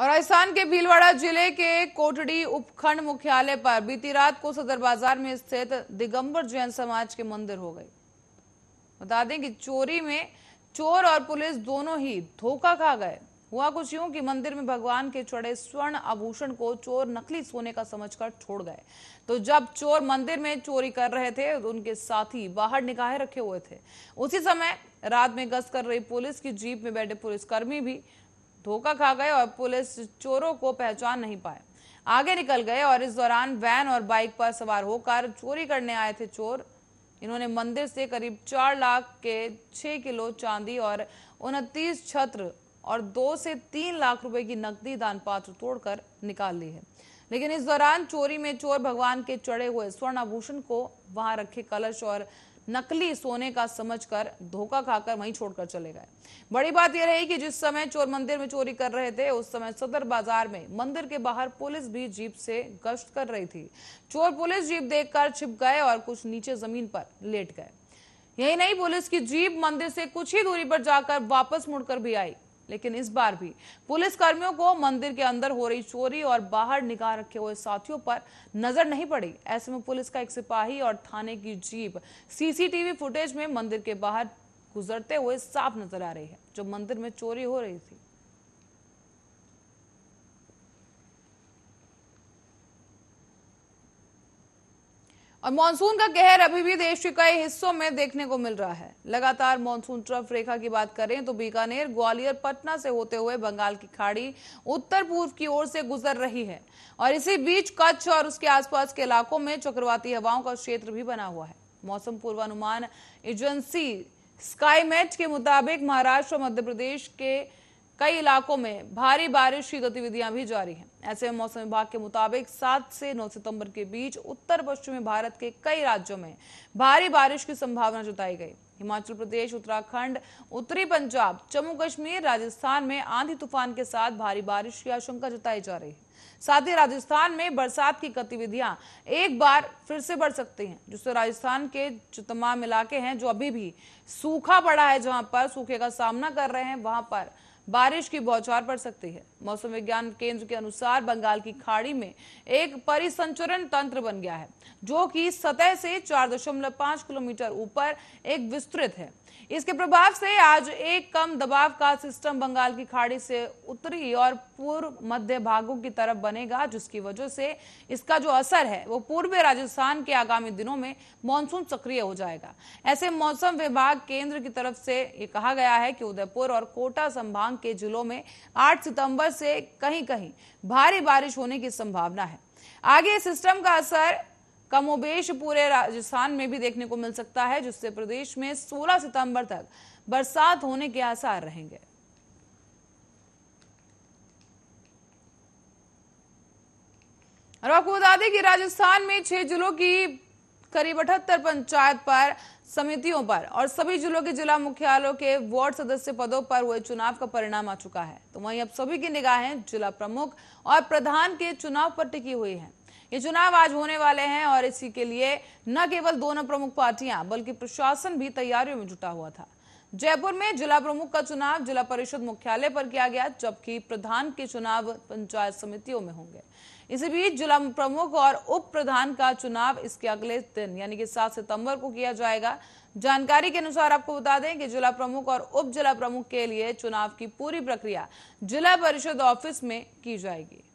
और राजस्थान के भीलवाड़ा जिले के कोटड़ी उपखंड मुख्यालय पर बीती रात को सदर बाजार में स्थित दिगंबर जैन समाज के मंदिर हो गए बता दें कि चोरी में चोर और पुलिस दोनों ही धोखा खा गए हुआ कुछ यूं कि मंदिर में भगवान के चढ़े स्वर्ण आभूषण को चोर नकली सोने का समझकर छोड़ गए तो जब चोर मंदिर में चोरी कर रहे थे तो उनके साथी बाहर निकाह रखे हुए थे उसी समय रात में गश्त कर रही पुलिस की जीप में बैठे पुलिसकर्मी भी धोखा खा गए और पुलिस चोरों को पहचान नहीं पाए आगे निकल गए और इस दौरान वैन और बाइक पर सवार होकर चोरी करने आए थे चोर इन्होंने मंदिर से करीब चार लाख के छह किलो चांदी और उनतीस छत्र और दो से तीन लाख रुपए की नकदी दान पात्र तोड़कर निकाल ली है लेकिन इस दौरान चोरी में चोर भगवान के चढ़े हुए स्वर्ण आभूषण को वहां रखे कलश और नकली सोने का समझकर धोखा खाकर वहीं छोड़कर चले गए बड़ी बात यह रही कि जिस समय चोर मंदिर में चोरी कर रहे थे उस समय सदर बाजार में मंदिर के बाहर पुलिस भी जीप से गश्त कर रही थी चोर पुलिस जीप देखकर छिप गए और कुछ नीचे जमीन पर लेट गए यही नहीं पुलिस की जीप मंदिर से कुछ ही दूरी पर जाकर वापस मुड़कर भी आई लेकिन इस बार भी पुलिस कर्मियों को मंदिर के अंदर हो रही चोरी और बाहर निगाह रखे हुए साथियों पर नजर नहीं पड़ी ऐसे में पुलिस का एक सिपाही और थाने की जीप सीसीटीवी फुटेज में मंदिर के बाहर गुजरते हुए साफ नजर आ रही है जो मंदिर में चोरी हो रही थी और मानसून का कहर अभी भी देश के कई हिस्सों में देखने को मिल रहा है लगातार मानसून ट्रफ रेखा की बात करें तो बीकानेर ग्वालियर पटना से होते हुए बंगाल की खाड़ी उत्तर पूर्व की ओर से गुजर रही है और इसी बीच कच्छ और उसके आसपास के इलाकों में चक्रवाती हवाओं का क्षेत्र भी बना हुआ है मौसम पूर्वानुमान एजेंसी स्काईमेट के मुताबिक महाराष्ट्र और मध्य प्रदेश के कई इलाकों में भारी बारिश की गतिविधियां भी जारी हैं ऐसे में मौसम विभाग के मुताबिक 7 से 9 सितंबर के बीच उत्तर पश्चिमी भारत के कई राज्यों में भारी बारिश की संभावना जताई गई हिमाचल प्रदेश उत्तराखंड उत्तरी पंजाब जम्मू कश्मीर राजस्थान में आंधी तूफान के साथ भारी बारिश की आशंका जताई जा रही है साथ ही राजस्थान में बरसात की गतिविधियां एक बार फिर से बढ़ सकती हैं जिससे राजस्थान के जो तमाम इलाके हैं जो अभी भी सूखा पड़ा है जहां पर सूखे का सामना कर रहे हैं वहां पर बारिश की बौछार पड़ सकती है मौसम विज्ञान केंद्र के अनुसार बंगाल की खाड़ी में एक परिसंचरण तंत्र बन गया है जो कि सतह से 4.5 किलोमीटर ऊपर एक विस्तृत है इसके प्रभाव से आज एक कम दबाव का सिस्टम बंगाल की खाड़ी से उत्तरी और पूर्व मध्य भागों की तरफ बनेगा जिसकी वजह से इसका जो असर है वो पूर्व राजस्थान के आगामी दिनों में मानसून सक्रिय हो जाएगा ऐसे मौसम विभाग केंद्र की तरफ से ये कहा गया है कि उदयपुर और कोटा संभाग के जिलों में 8 सितंबर से कहीं कहीं भारी बारिश होने की संभावना है आगे सिस्टम का असर कमोबेश पूरे राजस्थान में भी देखने को मिल सकता है जिससे प्रदेश में 16 सितंबर तक बरसात होने के आसार रहेंगे और आपको बता दें कि राजस्थान में छह जिलों की करीब अठहत्तर पंचायत पर समितियों पर और सभी जिलों के जिला मुख्यालयों के वार्ड सदस्य पदों पर हुए चुनाव का परिणाम आ चुका है तो वहीं अब सभी की निगाहें जिला प्रमुख और प्रधान के चुनाव पर टिकी हुई है ये चुनाव आज होने वाले हैं और इसी के लिए न केवल दोनों प्रमुख पार्टियां बल्कि प्रशासन भी तैयारियों में जुटा हुआ था जयपुर में जिला प्रमुख का चुनाव जिला परिषद मुख्यालय पर किया गया जबकि प्रधान के चुनाव पंचायत समितियों में होंगे इसी बीच जिला प्रमुख और उप प्रधान का चुनाव इसके अगले दिन यानी कि 7 सितंबर को किया जाएगा जानकारी के अनुसार आपको बता दें कि जिला प्रमुख और उप जिला प्रमुख के लिए चुनाव की पूरी प्रक्रिया जिला परिषद ऑफिस में की जाएगी